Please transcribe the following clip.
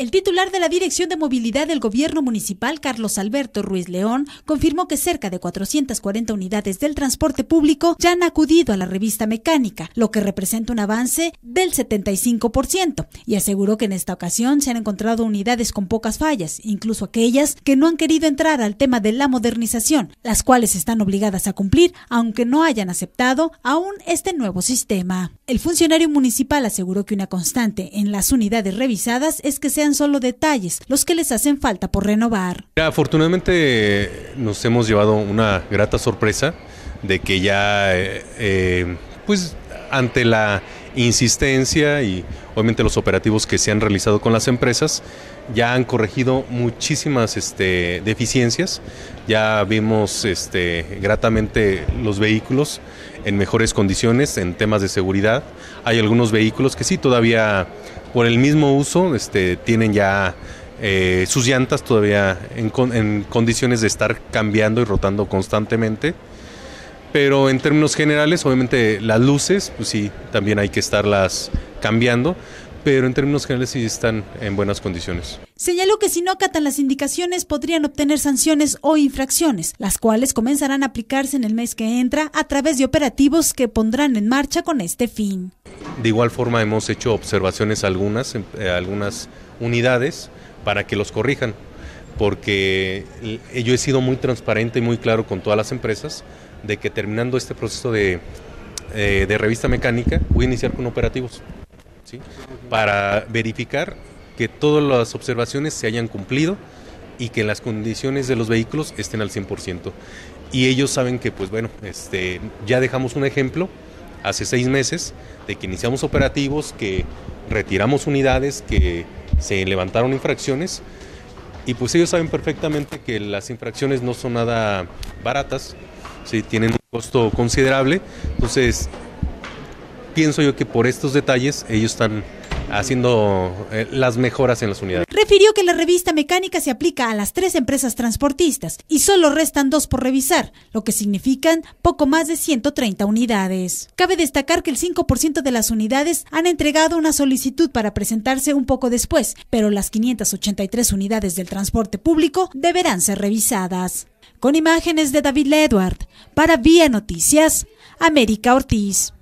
El titular de la Dirección de Movilidad del Gobierno Municipal, Carlos Alberto Ruiz León, confirmó que cerca de 440 unidades del transporte público ya han acudido a la revista mecánica, lo que representa un avance del 75%, y aseguró que en esta ocasión se han encontrado unidades con pocas fallas, incluso aquellas que no han querido entrar al tema de la modernización, las cuales están obligadas a cumplir aunque no hayan aceptado aún este nuevo sistema. El funcionario municipal aseguró que una constante en las unidades revisadas es que sean solo detalles los que les hacen falta por renovar. Afortunadamente nos hemos llevado una grata sorpresa de que ya, eh, eh, pues ante la insistencia y obviamente los operativos que se han realizado con las empresas ya han corregido muchísimas este, deficiencias, ya vimos este, gratamente los vehículos en mejores condiciones en temas de seguridad. Hay algunos vehículos que sí todavía por el mismo uso este, tienen ya eh, sus llantas todavía en, en, condiciones de estar cambiando y rotando constantemente. Pero en términos generales, obviamente las luces, pues sí, también hay que estarlas cambiando. Pero en términos generales sí están en buenas condiciones. Señaló que si no acatan las indicaciones podrían obtener sanciones o infracciones, las cuales comenzarán a aplicarse en el mes que entra a través de operativos que pondrán en marcha con este fin. De igual forma hemos hecho observaciones a algunas, em, eh, algunas unidades para que los corrijan, porque yo he sido muy transparente y muy claro con todas las empresas de que terminando este proceso de, eh, revista mecánica voy a iniciar con operativos, para verificar que todas las observaciones se hayan cumplido y que las condiciones de los vehículos estén al 100%. Y ellos saben que, pues bueno, este, ya dejamos un ejemplo hace seis meses de que iniciamos operativos, que retiramos unidades, que se levantaron infracciones. Y pues ellos saben perfectamente que las infracciones no son nada baratas, ¿sí? tienen un costo considerable. Entonces, pienso yo que por estos detalles ellos están haciendo eh, las mejoras en las unidades refirió que la revista mecánica se aplica a las tres empresas transportistas y solo restan dos por revisar, lo que significan poco más de 130 unidades. Cabe destacar que el 5% de las unidades han entregado una solicitud para presentarse un poco después, pero las 583 unidades del transporte público deberán ser revisadas. Con imágenes de David Edward, para Vía Noticias, América Ortiz.